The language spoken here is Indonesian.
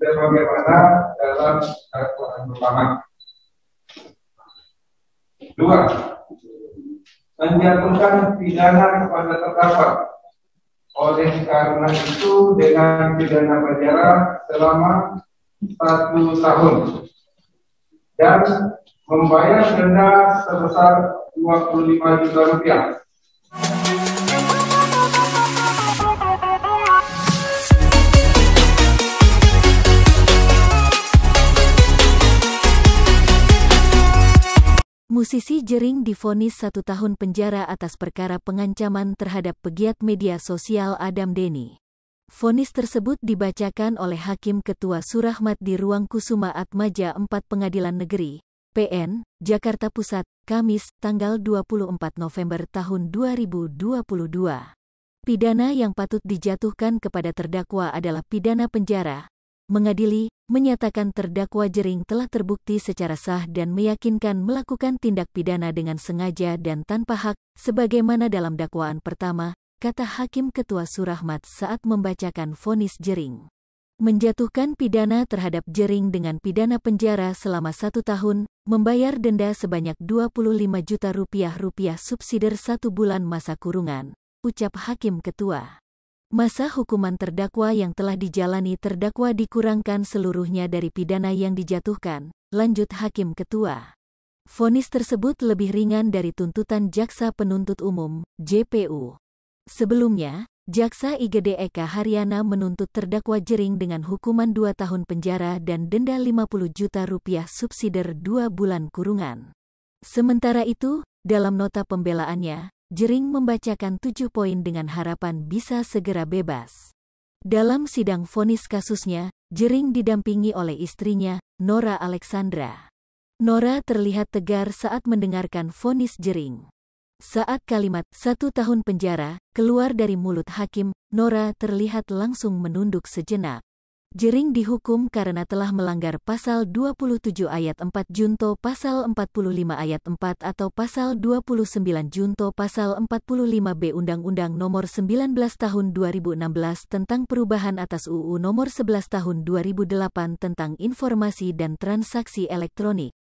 dan bagaimana dalam Al-Quran pertama. Dua, menjatuhkan pidana kepada terdakwa oleh karena itu dengan pidana penjara selama satu tahun dan membayar denda sebesar 25 juta rupiah Musisi Jering difonis satu tahun penjara atas perkara pengancaman terhadap pegiat media sosial Adam Deni. Fonis tersebut dibacakan oleh Hakim Ketua Surahmat di Ruang Kusuma Atmaja 4 Pengadilan Negeri, PN, Jakarta Pusat, Kamis, tanggal 24 November tahun 2022. Pidana yang patut dijatuhkan kepada terdakwa adalah pidana penjara, mengadili, menyatakan terdakwa Jering telah terbukti secara sah dan meyakinkan melakukan tindak pidana dengan sengaja dan tanpa hak, sebagaimana dalam dakwaan pertama, kata Hakim Ketua Surahmat saat membacakan vonis Jering. Menjatuhkan pidana terhadap Jering dengan pidana penjara selama satu tahun, membayar denda sebanyak 25 juta rupiah rupiah subsidi satu bulan masa kurungan, ucap Hakim Ketua. Masa hukuman terdakwa yang telah dijalani terdakwa dikurangkan seluruhnya dari pidana yang dijatuhkan, lanjut Hakim Ketua. Fonis tersebut lebih ringan dari tuntutan Jaksa Penuntut Umum, JPU. Sebelumnya, Jaksa IGD Eka Haryana menuntut terdakwa jering dengan hukuman 2 tahun penjara dan denda 50 juta rupiah subsidi 2 bulan kurungan. Sementara itu, dalam nota pembelaannya, Jering membacakan tujuh poin dengan harapan bisa segera bebas. Dalam sidang vonis kasusnya, Jering didampingi oleh istrinya, Nora Alexandra. Nora terlihat tegar saat mendengarkan vonis Jering. Saat kalimat satu tahun penjara keluar dari mulut hakim, Nora terlihat langsung menunduk sejenak. Jering dihukum karena telah melanggar pasal 27 ayat 4 junto pasal 45 ayat 4 atau pasal 29 junto pasal 45B Undang-Undang Nomor 19 Tahun 2016 tentang perubahan atas UU Nomor 11 Tahun 2008 tentang Informasi dan Transaksi Elektronik.